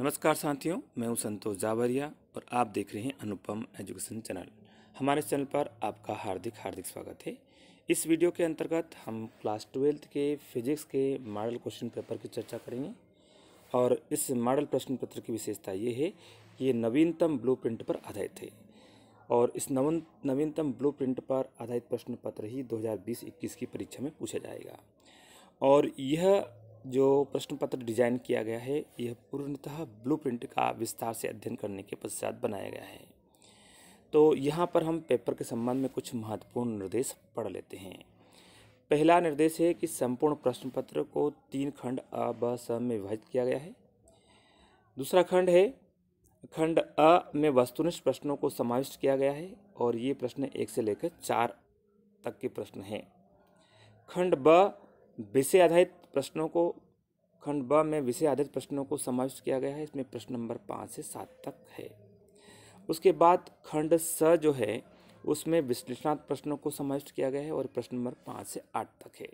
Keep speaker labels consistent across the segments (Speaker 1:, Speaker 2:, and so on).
Speaker 1: नमस्कार साथियों मैं हूं संतोष जावरिया और आप देख रहे हैं अनुपम एजुकेशन चैनल हमारे चैनल पर आपका हार्दिक हार्दिक स्वागत है इस वीडियो के अंतर्गत हम क्लास ट्वेल्थ के फिजिक्स के मॉडल क्वेश्चन पेपर की चर्चा करेंगे और इस मॉडल प्रश्न पत्र की विशेषता ये है कि ये नवीनतम ब्लू पर आधारित है और इस नवन नवीनतम ब्लू पर आधारित प्रश्न पत्र ही दो हज़ार की परीक्षा में पूछा जाएगा और यह जो प्रश्न पत्र डिजाइन किया गया है यह पूर्णतः ब्लूप्रिंट का विस्तार से अध्ययन करने के पश्चात बनाया गया है तो यहाँ पर हम पेपर के संबंध में कुछ महत्वपूर्ण निर्देश पढ़ लेते हैं पहला निर्देश है कि संपूर्ण प्रश्न पत्र को तीन खंड अ ब स में विभाजित किया गया है दूसरा खंड है खंड अ में वस्तुनिष्ठ प्रश्नों को समाविष्ट किया गया है और ये प्रश्न एक से लेकर चार तक के प्रश्न हैं खंड ब विषय आधारित प्रश्नों को खंड ब में विषय आधारित प्रश्नों को समाविष्ट किया गया है इसमें प्रश्न नंबर पाँच से सात तक है उसके बाद खंड स जो है उसमें विश्लेषणात्मक प्रश्नों को समाविष्ट किया गया है और प्रश्न नंबर पाँच से आठ तक है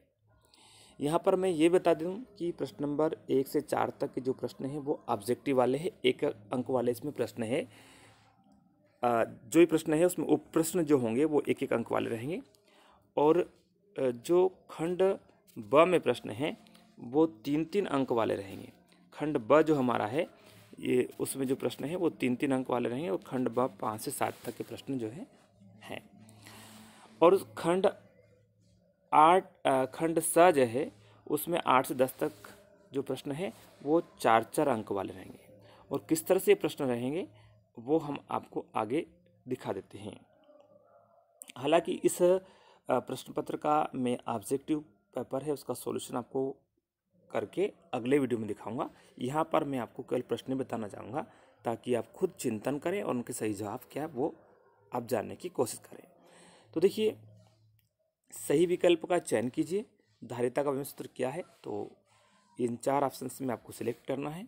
Speaker 1: यहाँ पर मैं ये बता दूँ कि प्रश्न नंबर एक से चार तक के जो प्रश्न हैं वो ऑब्जेक्टिव वाले हैं एक अंक वाले इसमें प्रश्न है जो भी प्रश्न है उसमें उप प्रश्न जो होंगे वो एक एक अंक वाले रहेंगे और जो खंड ब में प्रश्न हैं वो तीन तीन अंक वाले रहेंगे खंड ब जो हमारा है ये उसमें जो प्रश्न है वो तीन तीन अंक वाले रहेंगे और खंड ब पाँच से सात तक के प्रश्न जो है हैं और खंड आठ खंड स जो है उसमें आठ से दस तक जो प्रश्न है वो चार चार अंक वाले रहेंगे और किस तरह से प्रश्न रहेंगे वो हम आपको आगे दिखा देते हैं हालांकि इस प्रश्न पत्र का में ऑब्जेक्टिव पेपर है उसका सॉल्यूशन आपको करके अगले वीडियो में दिखाऊंगा यहाँ पर मैं आपको कल प्रश्न बताना चाहूँगा ताकि आप खुद चिंतन करें और उनके सही जवाब क्या वो आप जानने की कोशिश करें तो देखिए सही विकल्प का चयन कीजिए धारिता का विमय सूत्र क्या है तो इन चार ऑप्शन में आपको सिलेक्ट करना है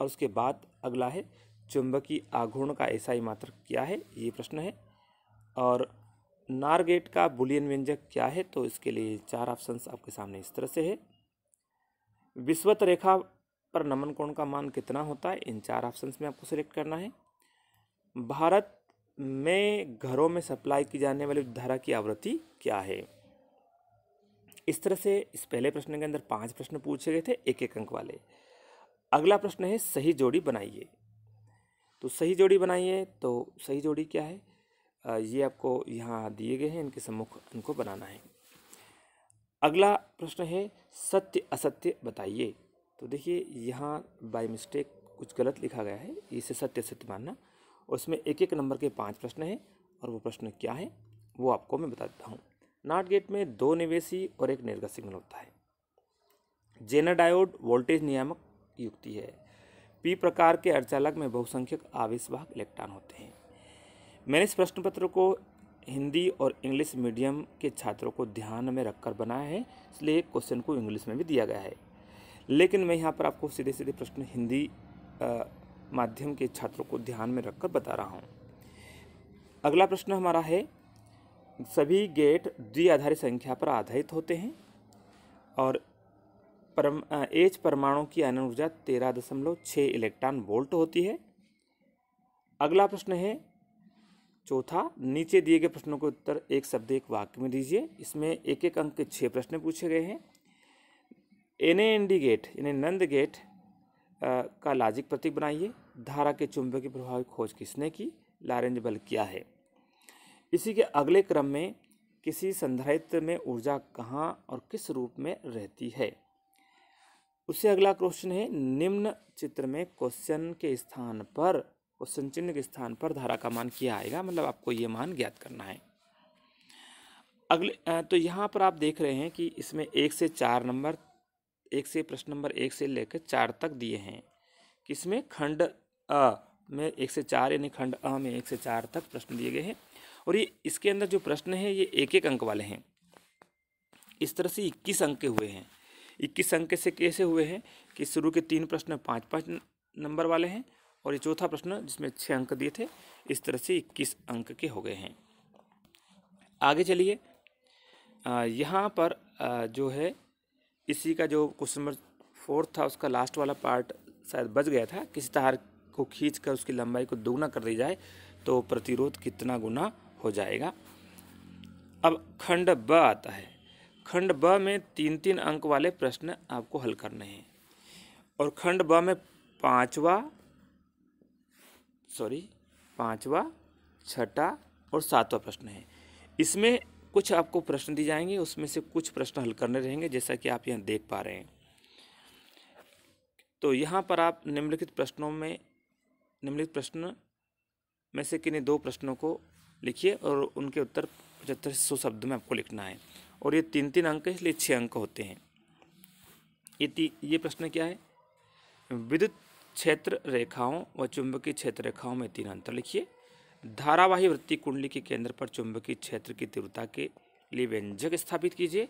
Speaker 1: और उसके बाद अगला है चुंबकीय आघूर्ण का ऐसा ही मात्र क्या है ये प्रश्न है और नारगेट का बुलियन व्यंजक क्या है तो इसके लिए चार ऑप्शंस आपके सामने इस तरह से है विश्वत रेखा पर नमन कोण का मान कितना होता है इन चार ऑप्शन में आपको सिलेक्ट करना है भारत में घरों में सप्लाई की जाने वाली धारा की आवृत्ति क्या है इस तरह से इस पहले प्रश्न के अंदर पांच प्रश्न पूछे गए थे एक एक अंक वाले अगला प्रश्न है सही जोड़ी बनाइए तो सही जोड़ी बनाइए तो सही जोड़ी क्या है ये आपको यहाँ दिए गए हैं इनके सम्मुख इनको बनाना है अगला प्रश्न है सत्य असत्य बताइए तो देखिए यहाँ बाय मिस्टेक कुछ गलत लिखा गया है इसे सत्य सत्य मानना और उसमें एक एक नंबर के पाँच प्रश्न हैं और वो प्रश्न क्या है वो आपको मैं बता देता हूँ नाट गेट में दो निवेशी और एक निर्गत सिग्नल होता है जेनर डायोड वोल्टेज नियामक युक्ति है पी प्रकार के अर्चालक में बहुसंख्यक आवेशवाहक इलेक्ट्रॉन होते हैं मैंने इस प्रश्न पत्र को हिंदी और इंग्लिश मीडियम के छात्रों को ध्यान में रखकर बनाया है इसलिए क्वेश्चन को इंग्लिश में भी दिया गया है लेकिन मैं यहाँ पर आपको सीधे सीधे प्रश्न हिंदी आ, माध्यम के छात्रों को ध्यान में रखकर बता रहा हूँ अगला प्रश्न हमारा है सभी गेट द्विआधारित संख्या पर आधारित होते हैं और परम एच परमाणु की अनुर्जा ऊर्जा तेरह दशमलव छः इलेक्ट्रॉन वोल्ट होती है अगला प्रश्न है चौथा नीचे दिए गए प्रश्नों के उत्तर एक शब्द एक वाक्य में दीजिए इसमें एक एक अंक के छः प्रश्न पूछे गए हैं एन एन गेट यानी नंद गेट आ, का लाजिक प्रतीक बनाइए धारा के चुंबक की प्रभावी खोज किसने की लारेंज बल किया है इसी के अगले क्रम में किसी संधारित्र में ऊर्जा कहाँ और किस रूप में रहती है उससे अगला क्वेश्चन है निम्न चित्र में क्वेश्चन के स्थान पर क्वेश्चन चिन्ह के स्थान पर धारा का मान किया आएगा मतलब आपको ये मान ज्ञात करना है अगले तो यहाँ पर आप देख रहे हैं कि इसमें एक से चार नंबर एक से प्रश्न नंबर एक से लेकर चार तक दिए हैं इसमें खंड अ में एक से चार यानी खंड अ में एक से चार तक प्रश्न दिए गए हैं और ये इसके अंदर जो प्रश्न है ये एक एक अंक वाले हैं इस तरह से इक्कीस अंक के हुए हैं इक्कीस अंक से कैसे हुए हैं कि शुरू के तीन प्रश्न पाँच पाँच नंबर वाले हैं और ये चौथा प्रश्न जिसमें छः अंक दिए थे इस तरह से इक्कीस अंक के हो गए हैं आगे चलिए यहाँ पर आ, जो है इसी का जो क्वेश्चन नंबर फोर्थ था उसका लास्ट वाला पार्ट शायद बच गया था किसी तार को खींच कर उसकी लंबाई को दोगुना कर दी जाए तो प्रतिरोध कितना गुना हो जाएगा अब खंड ब आता है खंड ब में तीन तीन अंक वाले प्रश्न आपको हल करने हैं और खंड ब में पांचवा सॉरी पाँचवा छठा और सातवां प्रश्न है इसमें कुछ आपको प्रश्न दिए जाएंगे उसमें से कुछ प्रश्न हल करने रहेंगे जैसा कि आप यहाँ देख पा रहे हैं तो यहाँ पर आप निम्नलिखित प्रश्नों में निम्नलिखित प्रश्न में से किन्हीं दो प्रश्नों को लिखिए और उनके उत्तर पचहत्तर सौ शब्द में आपको लिखना है और ये तीन तीन अंक है इसलिए छः अंक होते हैं ये ती ये प्रश्न क्या है विद्युत क्षेत्र रेखाओं व चुंबकीय क्षेत्र रेखाओं में तीन अंतर लिखिए धारावाही वृत्ति कुंडली के केंद्र पर चुंबकीय क्षेत्र की तीव्रता के लिए व्यंजक स्थापित कीजिए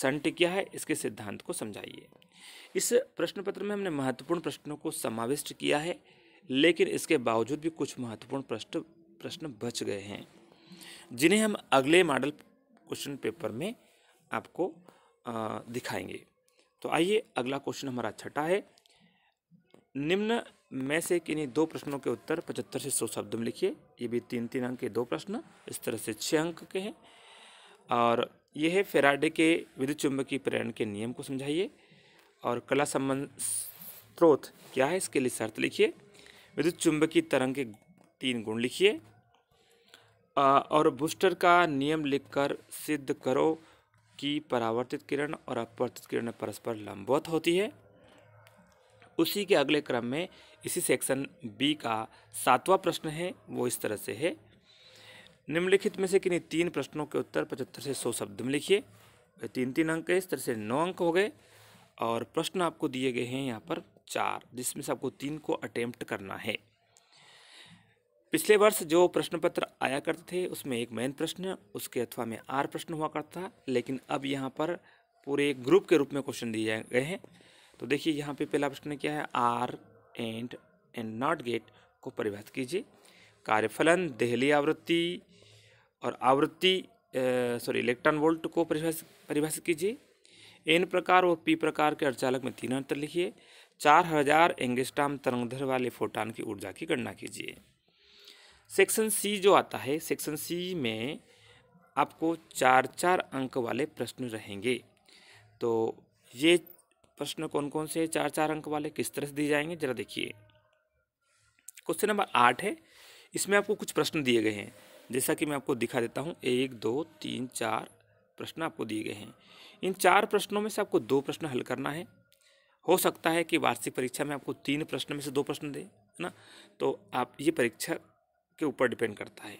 Speaker 1: संट क्या है इसके सिद्धांत को समझाइए इस प्रश्न पत्र में हमने महत्वपूर्ण प्रश्नों को समाविष्ट किया है लेकिन इसके बावजूद भी कुछ महत्वपूर्ण प्रश्न प्रश्न बच गए हैं जिन्हें हम अगले मॉडल क्वेश्चन पेपर में आपको दिखाएंगे तो आइए अगला क्वेश्चन हमारा छठा है निम्न में से किन्हीं दो प्रश्नों के उत्तर पचहत्तर से सौ शब्द में लिखिए ये भी तीन तीन अंक के दो प्रश्न इस तरह से छः अंक के हैं और ये है फेराडे के विद्युत चुंबकीय प्रेरण के नियम को समझाइए और कला संबंध स्रोत क्या है इसके लिए शर्त लिखिए विद्युत चुंबकीय तरंग के तीन गुण लिखिए और बूस्टर का नियम लिखकर सिद्ध करो कि परावर्तित किरण और अपवर्तित किरण परस्पर लंबवत होती है उसी के अगले क्रम में इसी सेक्शन बी का सातवां प्रश्न है वो इस तरह से है निम्नलिखित में से किन्हीं तीन प्रश्नों के उत्तर पचहत्तर से सौ शब्द में लिखिए तीन तीन अंक है इस तरह से नौ अंक हो गए और प्रश्न आपको दिए गए हैं यहाँ पर चार जिसमें से आपको तीन को अटेम्प्ट करना है पिछले वर्ष जो प्रश्न पत्र आया करते थे उसमें एक मेन प्रश्न उसके अथवा में आर प्रश्न हुआ करता था लेकिन अब यहाँ पर पूरे ग्रुप के रूप में क्वेश्चन दिए गए हैं तो देखिए यहाँ पे पहला प्रश्न क्या है or and and not gate को परिभाषित कीजिए कार्यफलन दहली आवृत्ति और आवृत्ति सॉरी इलेक्ट्रॉन वोल्ट को परिभाषित परिभाषित कीजिए एन प्रकार और पी प्रकार के अर्चालक में तीन अंतर लिखिए चार हजार एंगेस्टाम तरंगधर वाले फोटान की ऊर्जा की गणना कीजिए सेक्शन सी जो आता है सेक्शन सी में आपको चार चार अंक वाले प्रश्न रहेंगे तो ये प्रश्न कौन कौन से चार चार अंक वाले किस तरह से दिए जाएंगे जरा देखिए क्वेश्चन नंबर आठ है इसमें आपको कुछ प्रश्न दिए गए हैं जैसा कि मैं आपको दिखा देता हूँ एक दो तीन चार प्रश्न आपको दिए गए हैं इन चार प्रश्नों में से आपको दो प्रश्न हल करना है हो सकता है कि वार्षिक परीक्षा में आपको तीन प्रश्न में से दो प्रश्न दे है ना तो आप ये परीक्षा के ऊपर डिपेंड करता है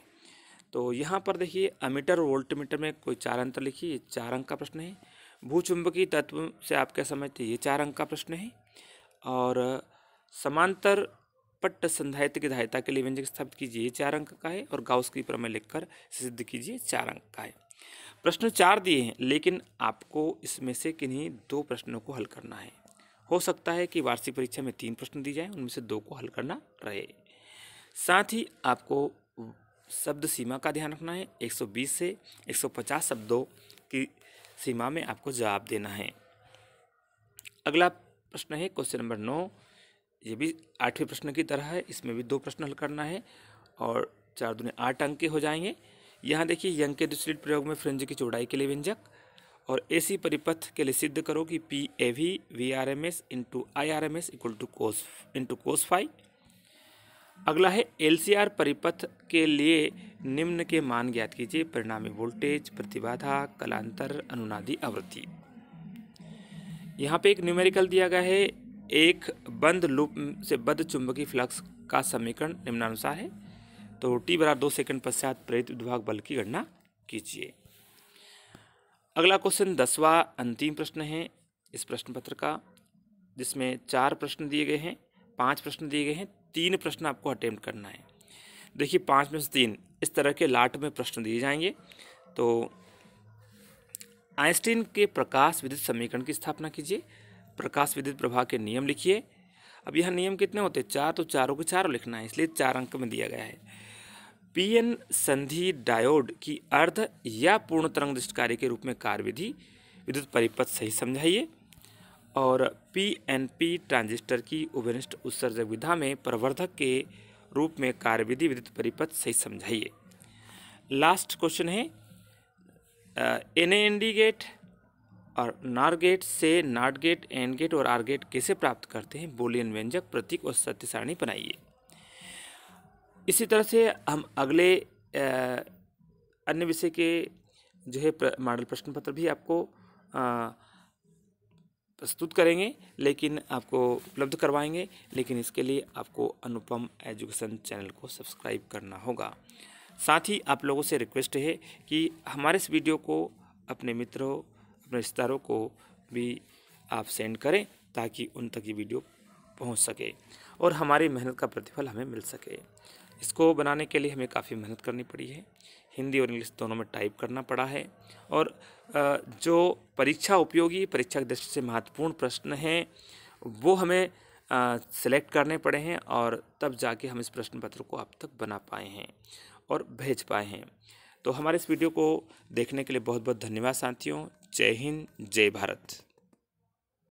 Speaker 1: तो यहाँ पर देखिए अमीटर और वोल्टमीटर में कोई चार अंतर लिखिए चार अंक का प्रश्न है भूचुंबकीय तत्व से आप क्या समझते हैं ये चार अंक का प्रश्न है और समांतर पट्ट संधायित्व की धायता के लिए व्यंजक स्थापित कीजिए ये चार अंक का है और गाउस की प्रमेय लिखकर सिद्ध कीजिए चार अंक का है प्रश्न चार दिए हैं लेकिन आपको इसमें से किन्हीं दो प्रश्नों को हल करना है हो सकता है कि वार्षिक परीक्षा में तीन प्रश्न दिए जाए उनमें से दो को हल करना रहे साथ ही आपको शब्द सीमा का ध्यान रखना है 120 से 150 शब्दों की सीमा में आपको जवाब देना है अगला प्रश्न है क्वेश्चन नंबर नौ ये भी आठवें प्रश्न की तरह है इसमें भी दो प्रश्न हल करना है और चार दुनिया आठ अंक के हो जाएंगे यहाँ देखिए यंग के दूसरे प्रयोग में फ्रिंज की चौड़ाई के लिए व्यंजक और ऐसी परिपथ के लिए सिद्ध करो कि P A V V R M S into I R M S equal to cos into cos phi अगला है एलसीआर परिपथ के लिए निम्न के मान ज्ञात कीजिए परिणामी वोल्टेज प्रतिबाधा कलांतर अनुनादी आवृत्ति यहाँ पे एक न्यूमेरिकल दिया गया है एक बंद लूप से बद्ध चुंबकीय फ्लक्स का समीकरण निम्नानुसार है तो टी बराबर दो सेकंड पश्चात प्रेरित विभाग बल की गणना कीजिए अगला क्वेश्चन दसवा अंतिम प्रश्न है इस प्रश्न पत्र का जिसमें चार प्रश्न दिए गए हैं पाँच प्रश्न दिए गए हैं तीन प्रश्न आपको अटेम्प्ट करना है देखिए पाँच में से तीन इस तरह के लाट में प्रश्न दिए जाएंगे तो आइंस्टीन के प्रकाश विद्युत समीकरण की स्थापना कीजिए प्रकाश विद्युत प्रभाव के नियम लिखिए अब यह नियम कितने होते हैं चार तो चारों के चारों लिखना है इसलिए चार अंक में दिया गया है पीएन संधि डायोड की अर्ध या पूर्ण तरंग दृष्टिकारी के रूप में कार्यविधि विद्युत परिपथ सही समझाइए और पीएनपी ट्रांजिस्टर की उभनिष्ठ उत्सर्जक विधा में प्रवर्धक के रूप में कार्यविधि विद्युत परिपथ सही समझाइए लास्ट क्वेश्चन है एन ए गेट और नार गेट से नाट गेट एन गेट और आर गेट कैसे प्राप्त करते हैं बोलियन व्यंजक प्रतीक और सत्य सारणी बनाइए इसी तरह से हम अगले अन्य विषय के जो है मॉडल प्रश्न पत्र भी आपको आ, प्रस्तुत करेंगे लेकिन आपको उपलब्ध करवाएंगे लेकिन इसके लिए आपको अनुपम एजुकेशन चैनल को सब्सक्राइब करना होगा साथ ही आप लोगों से रिक्वेस्ट है कि हमारे इस वीडियो को अपने मित्रों अपने रिश्तेदारों को भी आप सेंड करें ताकि उन तक ये वीडियो पहुंच सके और हमारी मेहनत का प्रतिफल हमें मिल सके इसको बनाने के लिए हमें काफ़ी मेहनत करनी पड़ी है हिंदी और इंग्लिश दोनों में टाइप करना पड़ा है और जो परीक्षा उपयोगी परीक्षा की दृष्टि से महत्वपूर्ण प्रश्न हैं वो हमें सेलेक्ट करने पड़े हैं और तब जाके हम इस प्रश्न पत्र को आप तक बना पाए हैं और भेज पाए हैं तो हमारे इस वीडियो को देखने के लिए बहुत बहुत धन्यवाद साथियों जय हिंद जय भारत